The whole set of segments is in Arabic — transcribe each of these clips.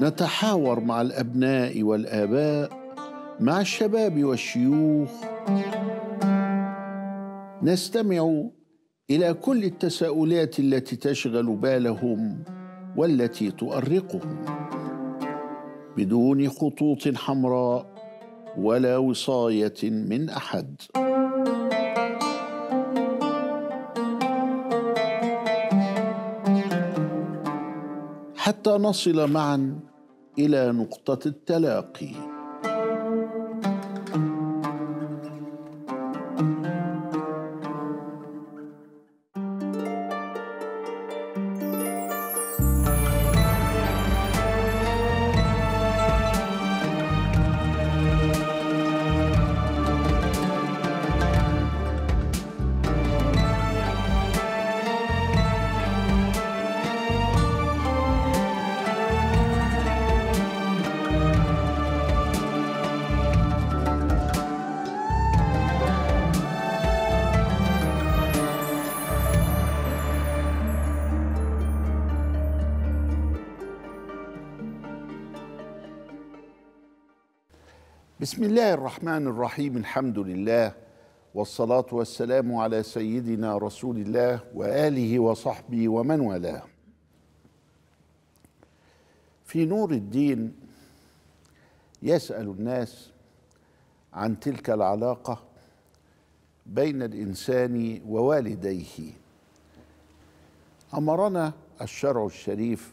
نتحاور مع الابناء والاباء مع الشباب والشيوخ نستمع الى كل التساؤلات التي تشغل بالهم والتي تؤرقهم بدون خطوط حمراء ولا وصايه من احد حتى نصل معا الى نقطه التلاقي بسم الله الرحمن الرحيم الحمد لله والصلاة والسلام على سيدنا رسول الله وآله وصحبه ومن والاه. في نور الدين يسأل الناس عن تلك العلاقة بين الإنسان ووالديه. أمرنا الشرع الشريف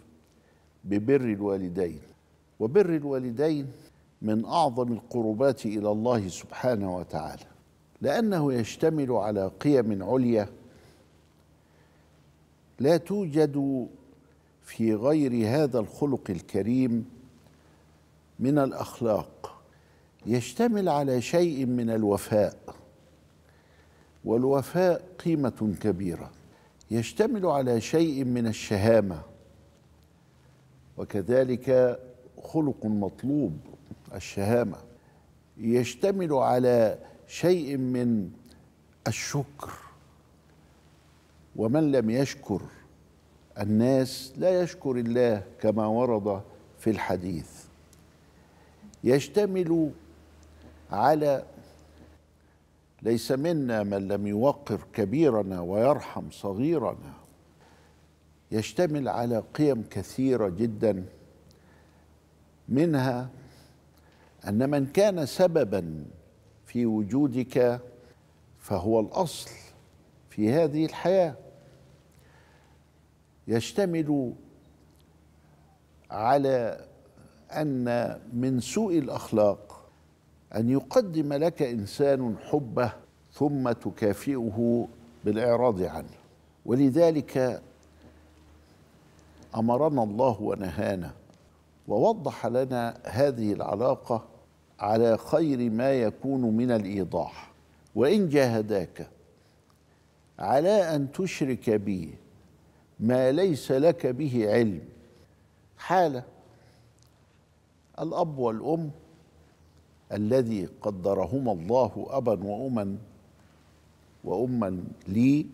ببر الوالدين وبر الوالدين من اعظم القربات الى الله سبحانه وتعالى لانه يشتمل على قيم عليا لا توجد في غير هذا الخلق الكريم من الاخلاق يشتمل على شيء من الوفاء والوفاء قيمه كبيره يشتمل على شيء من الشهامه وكذلك خلق مطلوب الشهامه يشتمل على شيء من الشكر ومن لم يشكر الناس لا يشكر الله كما ورد في الحديث يشتمل على ليس منا من لم يوقر كبيرنا ويرحم صغيرنا يشتمل على قيم كثيره جدا منها ان من كان سببا في وجودك فهو الاصل في هذه الحياه يشتمل على ان من سوء الاخلاق ان يقدم لك انسان حبه ثم تكافئه بالاعراض عنه ولذلك امرنا الله ونهانا ووضح لنا هذه العلاقه على خير ما يكون من الايضاح وان جاهداك على ان تشرك بي ما ليس لك به علم حاله الاب والام الذي قدرهما الله ابا واما واما لي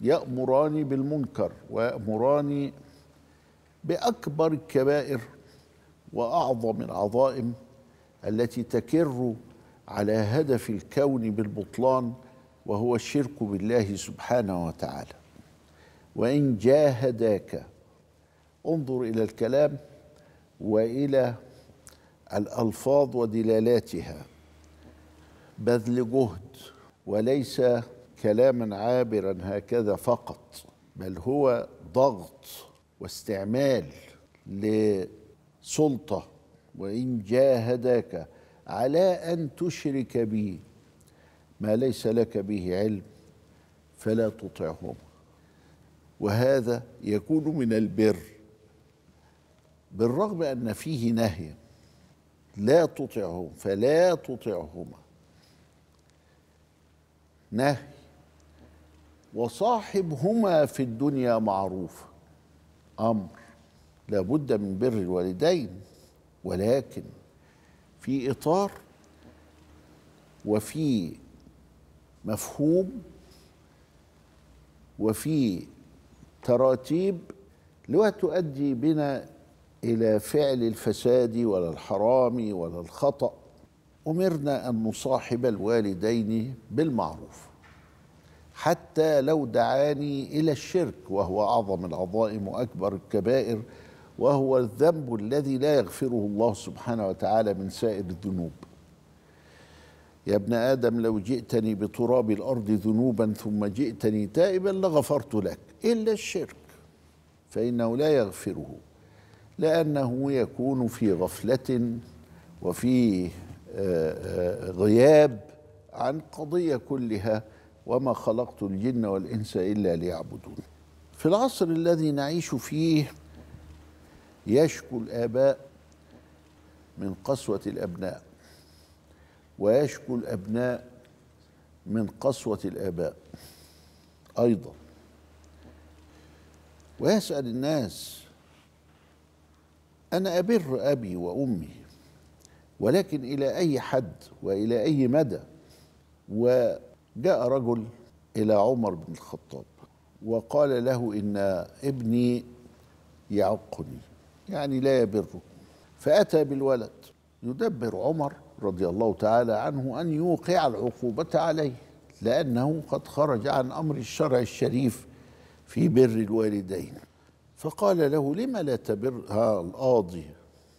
يامران بالمنكر ويامران باكبر الكبائر واعظم العظائم التي تكر على هدف الكون بالبطلان وهو الشرك بالله سبحانه وتعالى وان جاهداك انظر الى الكلام والى الالفاظ ودلالاتها بذل جهد وليس كلاما عابرا هكذا فقط بل هو ضغط واستعمال لسلطه وإن جاهداك على أن تشرك بي ما ليس لك به علم فلا تطعهما وهذا يكون من البر بالرغم أن فيه نهي لا تطعهم فلا تطعهما نهي وصاحبهما في الدنيا معروف امر لابد من بر الوالدين ولكن في اطار وفي مفهوم وفي تراتيب لا تؤدي بنا الى فعل الفساد ولا الحرام ولا الخطا امرنا ان نصاحب الوالدين بالمعروف حتى لو دعاني الى الشرك وهو اعظم العظائم واكبر الكبائر وهو الذنب الذي لا يغفره الله سبحانه وتعالى من سائر الذنوب يا ابن ادم لو جئتني بتراب الارض ذنوبا ثم جئتني تائبا لغفرت لك الا الشرك فانه لا يغفره لانه يكون في غفله وفي آه، آه، غياب عن قضيه كلها وما خلقت الجن والانس الا ليعبدون في العصر الذي نعيش فيه يشكو الآباء من قسوة الأبناء ويشكو الأبناء من قسوة الآباء أيضا ويسأل الناس أنا أبر أبي وأمي ولكن إلى أي حد وإلى أي مدى وجاء رجل إلى عمر بن الخطاب وقال له إن ابني يعقني يعني لا يبره فأتى بالولد يدبر عمر رضي الله تعالى عنه أن يوقع العقوبة عليه لأنه قد خرج عن أمر الشرع الشريف في بر الوالدين فقال له لما لا ها القاضي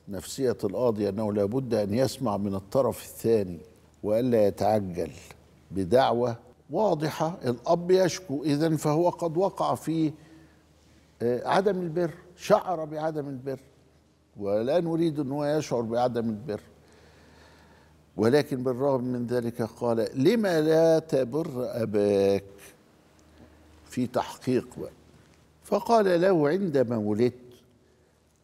نفسية القاضي أنه لابد أن يسمع من الطرف الثاني وألا يتعجل بدعوة واضحة الأب يشكو إذا فهو قد وقع في آه، عدم البر شعر بعدم البر ولا نريد أنه يشعر بعدم البر ولكن بالرغم من ذلك قال لما لا تبر اباك في تحقيق فقال له عندما ولدت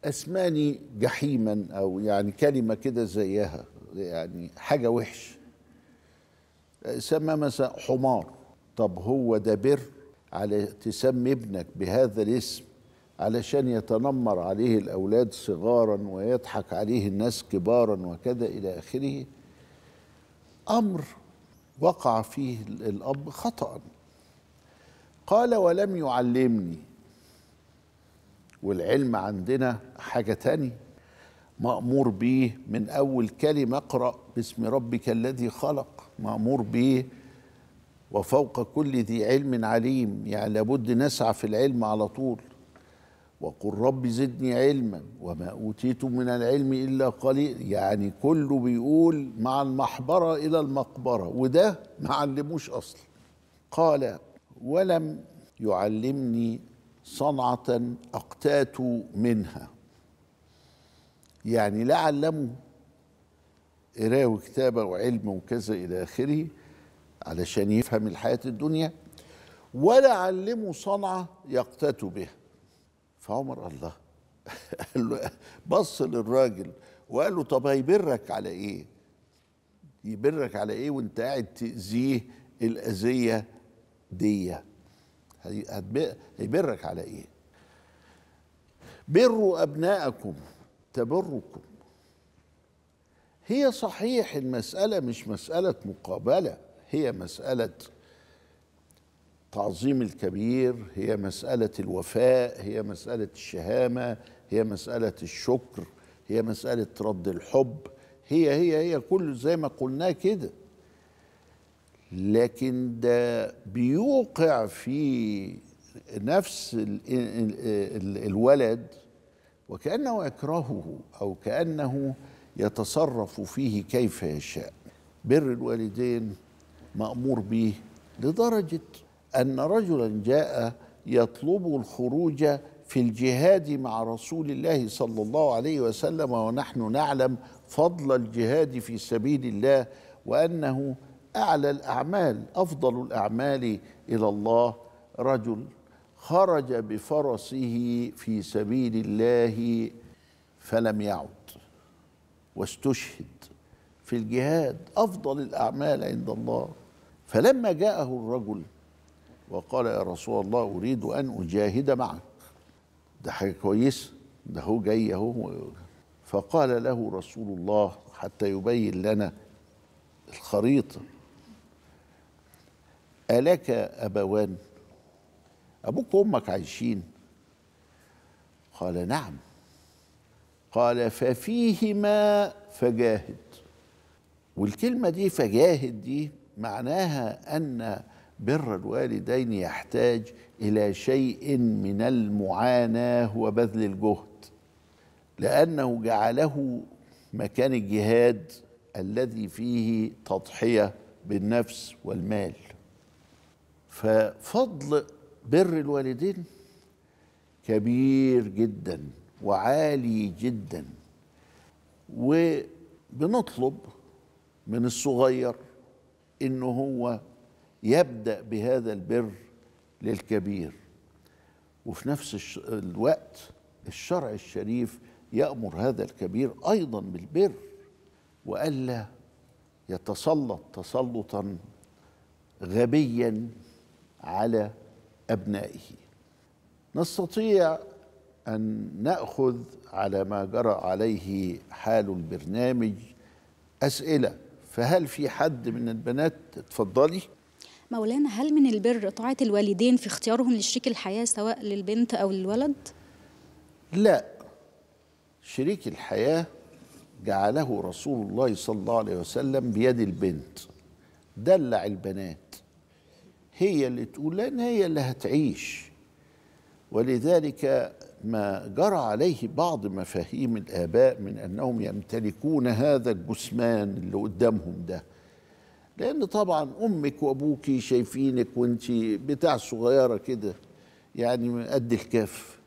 اسماني جحيما او يعني كلمه كده زيها يعني حاجه وحش سمى مثلا حمار طب هو ده بر على تسمي ابنك بهذا الاسم علشان يتنمر عليه الأولاد صغارا ويضحك عليه الناس كبارا وكذا إلى آخره أمر وقع فيه الأب خطأ قال ولم يعلمني والعلم عندنا حاجة تاني مأمور به من أول كلمة اقرأ باسم ربك الذي خلق مأمور به وفوق كل ذي علم عليم يعني لابد نسعى في العلم على طول وقل رب زدني علما وما اوتيتم من العلم الا قليل يعني كله بيقول مع المحبره الى المقبره وده ما علموش اصلا قال ولم يعلمني صنعه اقتات منها يعني لا علمه قراءه وكتابه وعلم وكذا الى اخره علشان يفهم الحياه الدنيا ولا علمه صنعه يقتات بها فعمر الله قال له بص للراجل وقال له طب هيبرك على ايه يبرك على ايه وانت قاعد تاذيه الاذيه دي هيبرك على ايه بروا ابناءكم تبركم هي صحيح المساله مش مساله مقابله هي مساله تعظيم الكبير هي مسألة الوفاء هي مسألة الشهامة هي مسألة الشكر هي مسألة رد الحب هي هي هي كل زي ما قلناه كده لكن ده بيوقع في نفس الولد وكأنه يكرهه أو كأنه يتصرف فيه كيف يشاء بر الوالدين مأمور به لدرجة أن رجلا جاء يطلب الخروج في الجهاد مع رسول الله صلى الله عليه وسلم ونحن نعلم فضل الجهاد في سبيل الله وأنه أعلى الأعمال أفضل الأعمال إلى الله رجل خرج بفرسه في سبيل الله فلم يعد واستشهد في الجهاد أفضل الأعمال عند الله فلما جاءه الرجل وقال يا رسول الله أريد أن أجاهد معك ده حاجة كويسة ده هو جاي اهو فقال له رسول الله حتى يبين لنا الخريطة ألك أبوان أبوك وأمك عايشين قال نعم قال ففيهما فجاهد والكلمة دي فجاهد دي معناها أن بر الوالدين يحتاج الى شيء من المعاناه وبذل الجهد لانه جعله مكان الجهاد الذي فيه تضحيه بالنفس والمال ففضل بر الوالدين كبير جدا وعالي جدا وبنطلب من الصغير ان هو يبدأ بهذا البر للكبير وفي نفس الوقت الشرع الشريف يأمر هذا الكبير أيضا بالبر وألا يتسلط تسلطا غبيا على أبنائه نستطيع أن نأخذ على ما جرى عليه حال البرنامج أسئلة فهل في حد من البنات اتفضلي مولانا هل من البر طاعة الوالدين في اختيارهم لشريك الحياة سواء للبنت أو للولد؟ لا شريك الحياة جعله رسول الله صلى الله عليه وسلم بيد البنت دلع البنات هي اللي تقول لان هي اللي هتعيش ولذلك ما جرى عليه بعض مفاهيم الآباء من أنهم يمتلكون هذا الجثمان اللي قدامهم ده لان طبعا امك وابوك شايفينك وانت بتاع صغيره كده يعني قد الكاف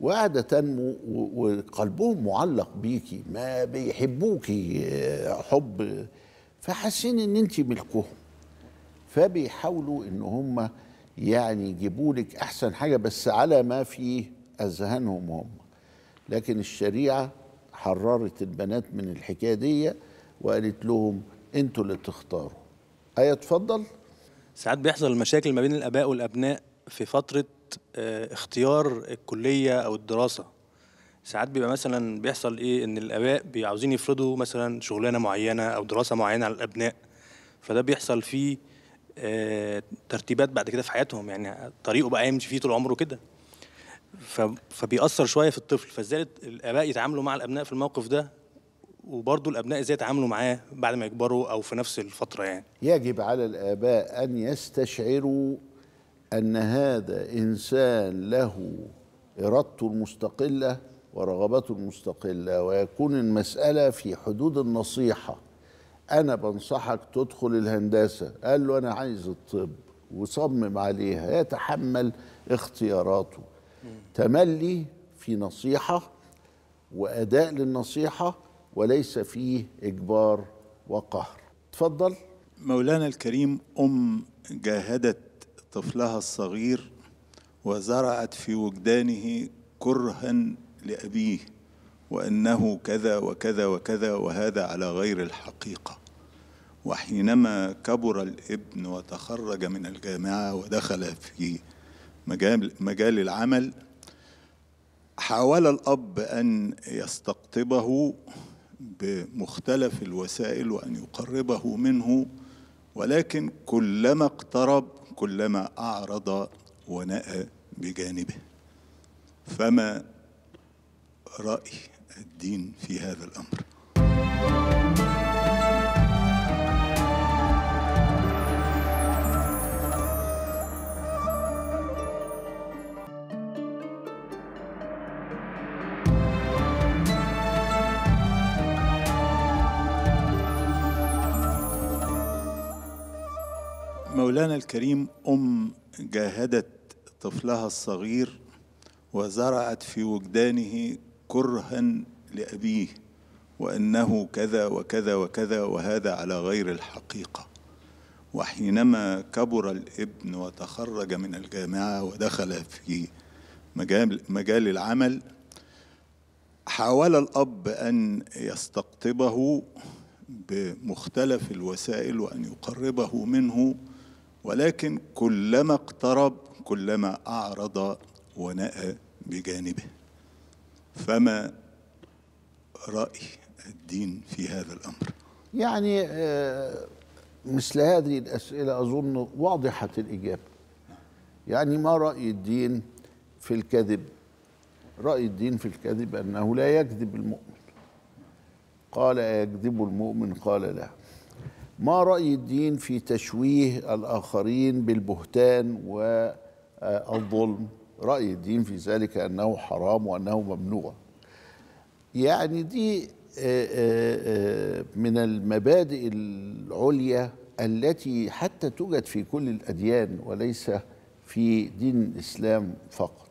وقاعده تنمو وقلبهم معلق بيكي ما بيحبوكي آه، حب فحاسين ان انت ملكهم فبيحاولوا ان هم يعني يجيبوا لك احسن حاجه بس على ما في اذهانهم هم لكن الشريعه حررت البنات من الحكايه دي وقالت لهم انتوا اللي تختاروا ايه اتفضل ساعات بيحصل مشاكل ما بين الاباء والابناء في فتره آه، اختيار الكليه او الدراسه ساعات بيبقى مثلا بيحصل ايه ان الاباء عاوزين يفرضوا مثلا شغلانه معينه او دراسه معينه على الابناء فده بيحصل فيه آه، ترتيبات بعد كده في حياتهم يعني طريقه بقى يمشي فيه طول عمره كده فبيأثر شويه في الطفل فازاي الاباء يتعاملوا مع الابناء في الموقف ده وبرضه الابناء ازاي يتعاملوا معاه بعد ما يكبروا او في نفس الفتره يعني يجب على الاباء ان يستشعروا ان هذا انسان له ارادته المستقله ورغباته المستقله ويكون المساله في حدود النصيحه انا بنصحك تدخل الهندسه قال له انا عايز الطب وصمم عليها يتحمل اختياراته تملي في نصيحه واداء للنصيحه وليس فيه إجبار وقهر تفضل مولانا الكريم أم جاهدت طفلها الصغير وزرعت في وجدانه كرها لأبيه وأنه كذا وكذا وكذا وهذا على غير الحقيقة وحينما كبر الابن وتخرج من الجامعة ودخل في مجال, مجال العمل حاول الأب أن يستقطبه بمختلف الوسائل وأن يقربه منه ولكن كلما اقترب كلما أعرض ونأى بجانبه فما رأي الدين في هذا الأمر؟ مولانا الكريم أم جاهدت طفلها الصغير وزرعت في وجدانه كرها لأبيه وأنه كذا وكذا وكذا وهذا على غير الحقيقة وحينما كبر الابن وتخرج من الجامعة ودخل في مجال, مجال العمل حاول الأب أن يستقطبه بمختلف الوسائل وأن يقربه منه ولكن كلما اقترب كلما أعرض ونأى بجانبه فما رأي الدين في هذا الأمر يعني آه، مثل هذه الأسئلة أظن واضحة الإجابة يعني ما رأي الدين في الكذب رأي الدين في الكذب أنه لا يكذب المؤمن قال يكذب المؤمن قال لا ما رأي الدين في تشويه الآخرين بالبهتان والظلم رأي الدين في ذلك أنه حرام وأنه ممنوع يعني دي آه، آه، آه، من المبادئ العليا التي حتى توجد في كل الأديان وليس في دين الإسلام فقط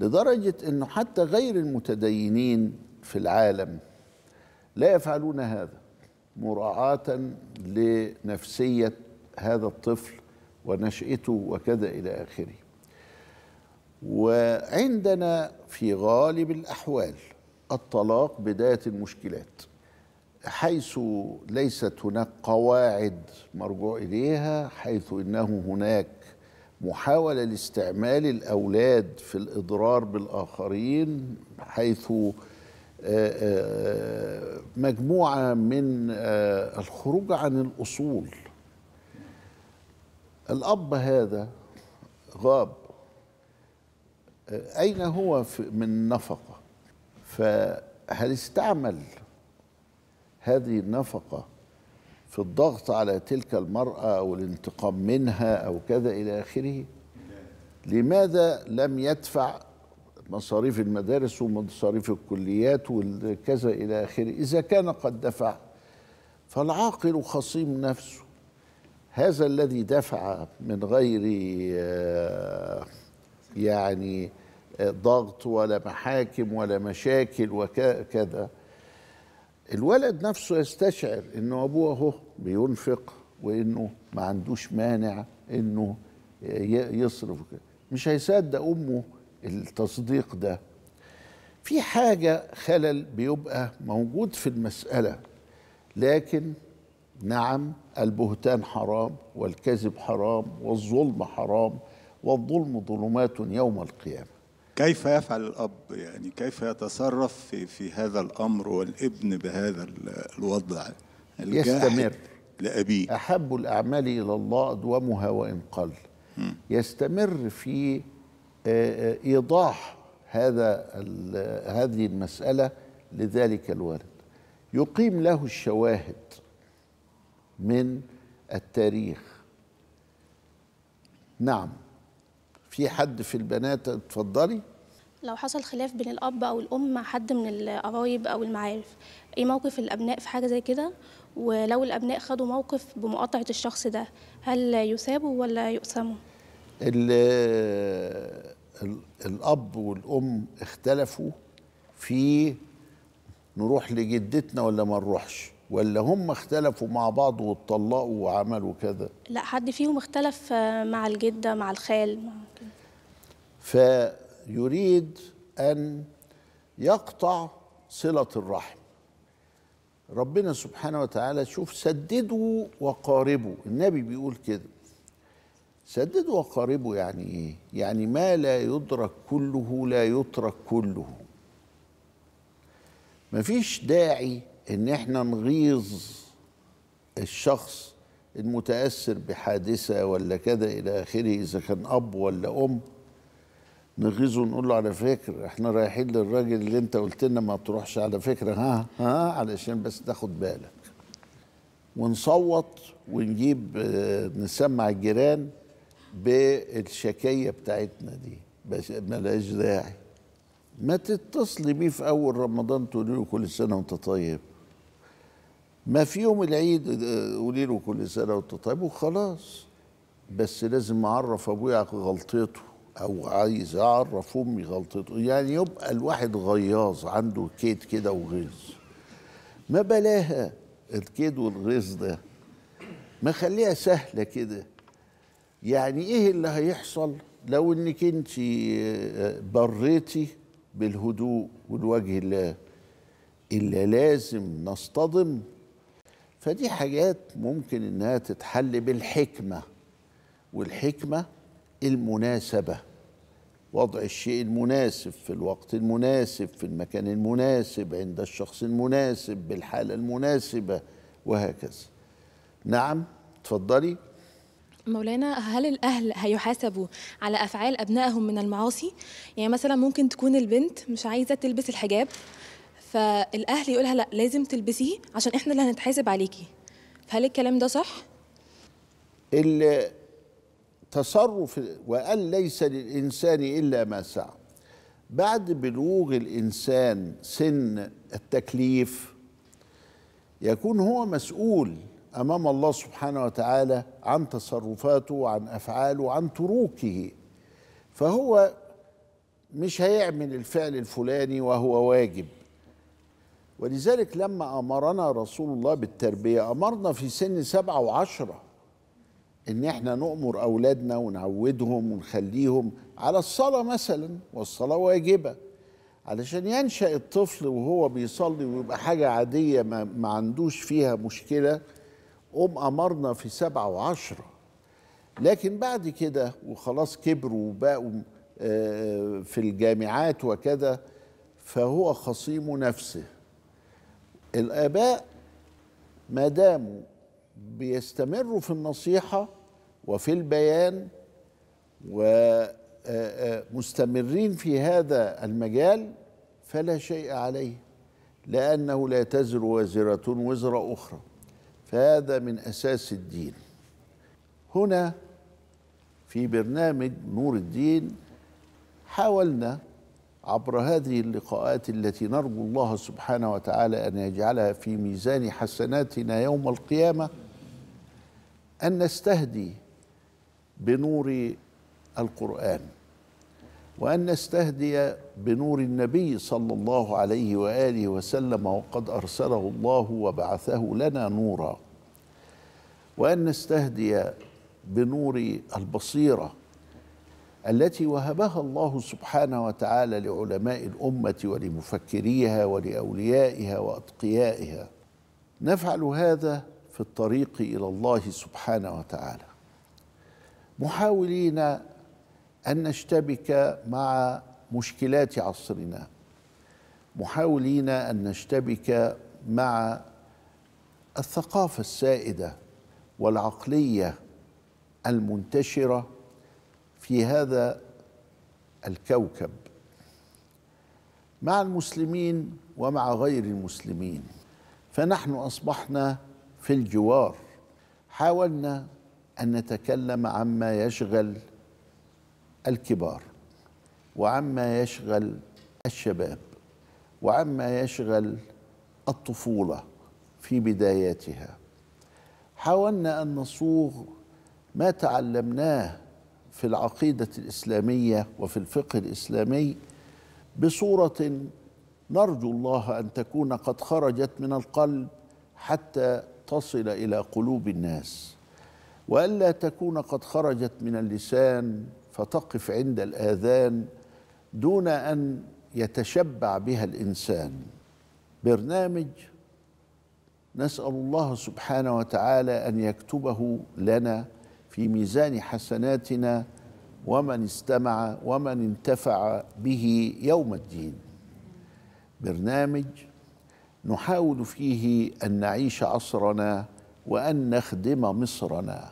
لدرجة أنه حتى غير المتدينين في العالم لا يفعلون هذا مراعاة لنفسية هذا الطفل ونشأته وكذا إلى آخره وعندنا في غالب الأحوال الطلاق بداية المشكلات حيث ليست هناك قواعد مرجوع إليها حيث إنه هناك محاولة لاستعمال الأولاد في الإضرار بالآخرين حيث آه، آه، مجموعه من آه، الخروج عن الاصول الاب هذا غاب اين هو من نفقه فهل استعمل هذه النفقه في الضغط على تلك المراه او الانتقام منها او كذا الى اخره لماذا لم يدفع مصاريف المدارس ومصاريف الكليات وكذا إلى آخره إذا كان قد دفع فالعاقل خصيم نفسه هذا الذي دفع من غير آه، يعني آه، ضغط ولا محاكم ولا مشاكل وكذا الولد نفسه يستشعر انه ابوه اهو بينفق وانه ما عندوش مانع انه يصرف مش هيصدق امه التصديق ده في حاجة خلل بيبقى موجود في المسألة لكن نعم البهتان حرام والكذب حرام والظلم حرام والظلم ظلمات يوم القيامة كيف يفعل الأب يعني كيف يتصرف في, في هذا الأمر والابن بهذا الوضع يستمر لأبيه أحب الأعمال إلى الله أدومها وإن قل يستمر في ايضاح هذا هذه المساله لذلك الولد يقيم له الشواهد من التاريخ نعم في حد في البنات اتفضلي لو حصل خلاف بين الاب او الام مع حد من القرايب او المعارف ايه موقف الابناء في حاجه زي كده ولو الابناء خدوا موقف بمقاطعه الشخص ده هل يثابوا ولا يؤثموا الاب والام اختلفوا في نروح لجدتنا ولا ما نروحش ولا هم اختلفوا مع بعض واتطلقوا وعملوا كذا لا حد فيهم اختلف آه، مع الجده مع الخال مع... فيريد ان يقطع صله الرحم ربنا سبحانه وتعالى شوف سددوا وقاربوا النبي بيقول كده سدد وقاربه يعني ايه يعني ما لا يدرك كله لا يترك كله مفيش داعي ان احنا نغيظ الشخص المتاثر بحادثه ولا كذا الى اخره اذا كان اب ولا ام نغيظه ونقول له على فكره احنا رايحين للراجل اللي انت قلت لنا ما تروحش على فكره ها ها علشان بس تاخد بالك ونصوت ونجيب آه، نسمع الجيران بالشكايه بتاعتنا دي بس ملهاش داعي ما تتصلي بيه في اول رمضان تقولي له كل سنه وانت طيب ما في يوم العيد آه، قولي له كل سنه وانت طيب وخلاص بس لازم اعرف ابويا غلطته او عايز اعرف امي غلطته يعني يبقى الواحد غياظ عنده كيد كده وغيظ ما بلاها الكيد والغيظ ده ما خليها سهله كده يعني ايه اللي هيحصل لو انك انت آه، بريتي بالهدوء والوجه الله اللي لازم نصطدم فدي حاجات ممكن انها تتحل بالحكمه والحكمه المناسبه وضع الشيء المناسب في الوقت المناسب في المكان المناسب عند الشخص المناسب بالحاله المناسبه وهكذا نعم تفضلي مولانا هل الأهل هيحاسبوا على أفعال أبنائهم من المعاصي؟ يعني مثلا ممكن تكون البنت مش عايزة تلبس الحجاب فالأهل يقولها لا لازم تلبسيه عشان إحنا اللي هنتحاسب عليكي فهل الكلام ده صح؟ التصرف وقال ليس للإنسان إلا ما سعى بعد بلوغ الإنسان سن التكليف يكون هو مسؤول امام الله سبحانه وتعالى عن تصرفاته وعن افعاله وعن تروكه فهو مش هيعمل الفعل الفلاني وهو واجب ولذلك لما امرنا رسول الله بالتربيه امرنا في سن سبعه وعشره ان احنا نؤمر اولادنا ونعودهم ونخليهم على الصلاه مثلا والصلاه واجبه علشان ينشا الطفل وهو بيصلي ويبقى حاجه عاديه ما, ما عندوش فيها مشكله قوم أمرنا في سبعة وعشرة لكن بعد كده وخلاص كبروا وبقوا آه، آه، في الجامعات وكذا فهو خصيم نفسه الآباء ما داموا بيستمروا في النصيحة وفي البيان ومستمرين آه، في هذا المجال فلا شيء عليه لأنه لا تزر وازرة وزر أخرى فهذا من اساس الدين هنا في برنامج نور الدين حاولنا عبر هذه اللقاءات التي نرجو الله سبحانه وتعالى ان يجعلها في ميزان حسناتنا يوم القيامه ان نستهدي بنور القران وان نستهدي بنور النبي صلى الله عليه واله وسلم وقد ارسله الله وبعثه لنا نورا وأن نستهدي بنور البصيرة التي وهبها الله سبحانه وتعالى لعلماء الأمة ولمفكريها ولأوليائها وأتقيائها نفعل هذا في الطريق إلى الله سبحانه وتعالى محاولين أن نشتبك مع مشكلات عصرنا محاولين أن نشتبك مع الثقافة السائدة والعقليه المنتشره في هذا الكوكب مع المسلمين ومع غير المسلمين فنحن اصبحنا في الجوار حاولنا ان نتكلم عما يشغل الكبار وعما يشغل الشباب وعما يشغل الطفوله في بداياتها حاولنا أن نصوغ ما تعلمناه في العقيدة الإسلامية وفي الفقه الإسلامي بصورة نرجو الله أن تكون قد خرجت من القلب حتى تصل إلى قلوب الناس وألا تكون قد خرجت من اللسان فتقف عند الآذان دون أن يتشبع بها الإنسان برنامج نسال الله سبحانه وتعالى ان يكتبه لنا في ميزان حسناتنا ومن استمع ومن انتفع به يوم الدين برنامج نحاول فيه ان نعيش عصرنا وان نخدم مصرنا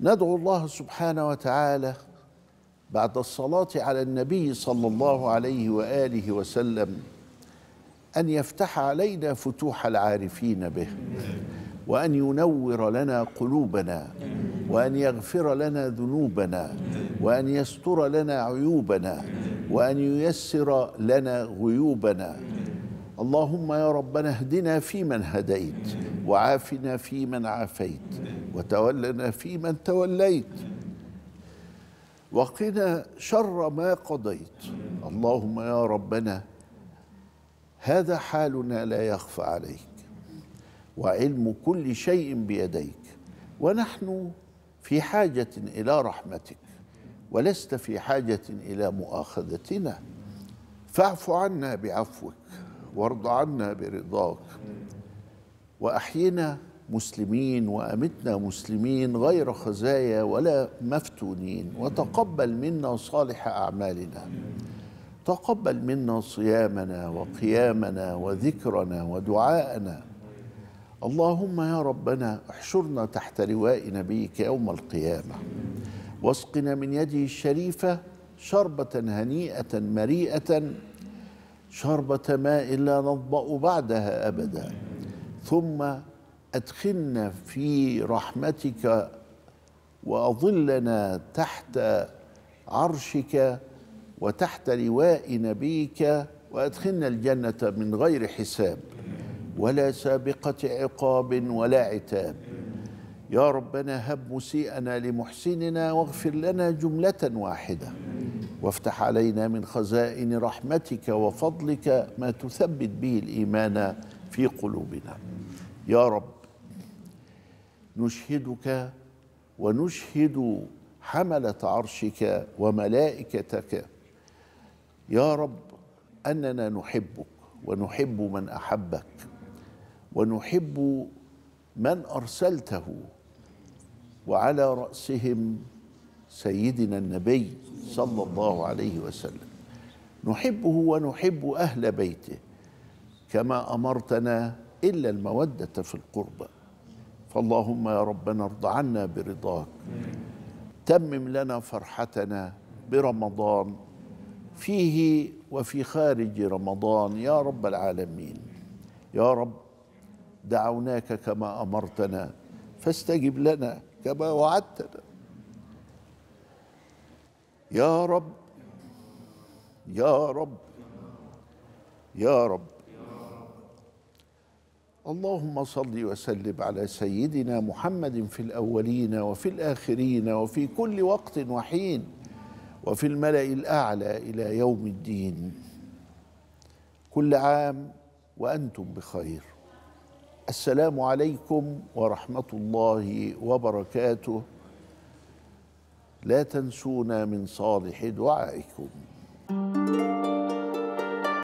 ندعو الله سبحانه وتعالى بعد الصلاه على النبي صلى الله عليه واله وسلم أن يفتح علينا فتوح العارفين به وأن ينور لنا قلوبنا وأن يغفر لنا ذنوبنا وأن يستر لنا عيوبنا وأن ييسر لنا غيوبنا اللهم يا ربنا اهدنا فيمن هديت وعافنا فيمن عافيت وتولنا فيمن توليت وقنا شر ما قضيت اللهم يا ربنا هذا حالنا لا يخفى عليك وعلم كل شيء بيديك ونحن في حاجه الى رحمتك ولست في حاجه الى مؤاخذتنا فاعف عنا بعفوك وارض عنا برضاك واحينا مسلمين وامتنا مسلمين غير خزايا ولا مفتونين وتقبل منا صالح اعمالنا تقبل منا صيامنا وقيامنا وذكرنا ودعاءنا اللهم يا ربنا احشرنا تحت لواء نبيك يوم القيامه واسقنا من يده الشريفه شربه هنيئه مريئه شربه ماء لا نضبا بعدها ابدا ثم ادخلنا في رحمتك واظلنا تحت عرشك وتحت لواء نبيك وادخلنا الجنه من غير حساب ولا سابقه عقاب ولا عتاب يا ربنا هب مسيئنا لمحسننا واغفر لنا جمله واحده وافتح علينا من خزائن رحمتك وفضلك ما تثبت به الايمان في قلوبنا يا رب نشهدك ونشهد حمله عرشك وملائكتك يا رب اننا نحبك ونحب من احبك ونحب من ارسلته وعلى راسهم سيدنا النبي صلى الله عليه وسلم نحبه ونحب اهل بيته كما امرتنا الا الموده في القربى فاللهم يا ربنا ارض عنا برضاك تمم لنا فرحتنا برمضان فيه وفي خارج رمضان يا رب العالمين يا رب دعوناك كما امرتنا فاستجب لنا كما وعدتنا يا رب يا رب يا رب اللهم صل وسلم على سيدنا محمد في الاولين وفي الاخرين وفي كل وقت وحين وفي الملأ الأعلى إلى يوم الدين كل عام وأنتم بخير السلام عليكم ورحمة الله وبركاته لا تنسونا من صالح دعائكم